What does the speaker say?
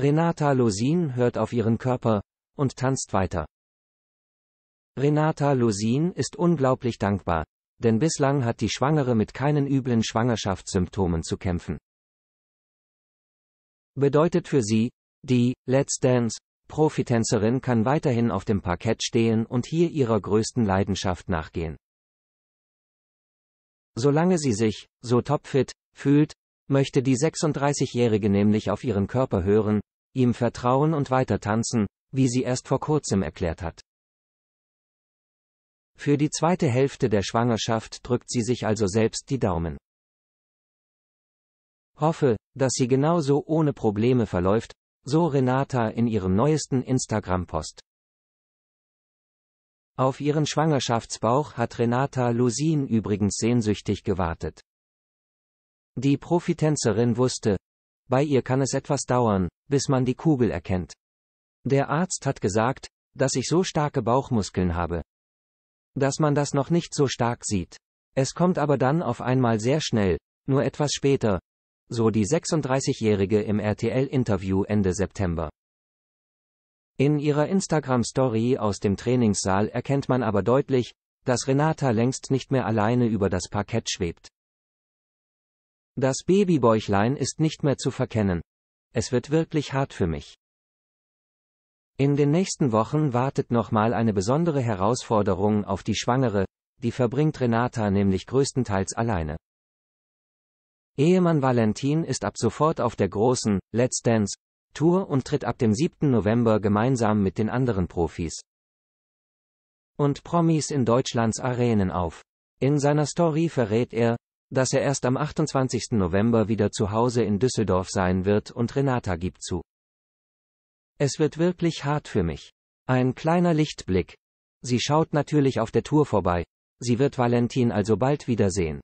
Renata Losin hört auf ihren Körper und tanzt weiter. Renata Losin ist unglaublich dankbar, denn bislang hat die Schwangere mit keinen üblen Schwangerschaftssymptomen zu kämpfen. Bedeutet für sie, die Let's Dance Profitänzerin kann weiterhin auf dem Parkett stehen und hier ihrer größten Leidenschaft nachgehen. Solange sie sich so topfit fühlt, möchte die 36-Jährige nämlich auf ihren Körper hören, ihm vertrauen und weiter tanzen, wie sie erst vor kurzem erklärt hat. Für die zweite Hälfte der Schwangerschaft drückt sie sich also selbst die Daumen. Hoffe, dass sie genauso ohne Probleme verläuft, so Renata in ihrem neuesten Instagram-Post. Auf ihren Schwangerschaftsbauch hat Renata Lusin übrigens sehnsüchtig gewartet. Die Profitänzerin wusste, bei ihr kann es etwas dauern, bis man die Kugel erkennt. Der Arzt hat gesagt, dass ich so starke Bauchmuskeln habe. Dass man das noch nicht so stark sieht. Es kommt aber dann auf einmal sehr schnell, nur etwas später. So die 36-Jährige im RTL-Interview Ende September. In ihrer Instagram-Story aus dem Trainingssaal erkennt man aber deutlich, dass Renata längst nicht mehr alleine über das Parkett schwebt. Das Babybäuchlein ist nicht mehr zu verkennen. Es wird wirklich hart für mich. In den nächsten Wochen wartet nochmal eine besondere Herausforderung auf die Schwangere, die verbringt Renata nämlich größtenteils alleine. Ehemann Valentin ist ab sofort auf der großen Let's Dance Tour und tritt ab dem 7. November gemeinsam mit den anderen Profis und Promis in Deutschlands Arenen auf. In seiner Story verrät er, dass er erst am 28. November wieder zu Hause in Düsseldorf sein wird und Renata gibt zu. Es wird wirklich hart für mich. Ein kleiner Lichtblick. Sie schaut natürlich auf der Tour vorbei. Sie wird Valentin also bald wiedersehen.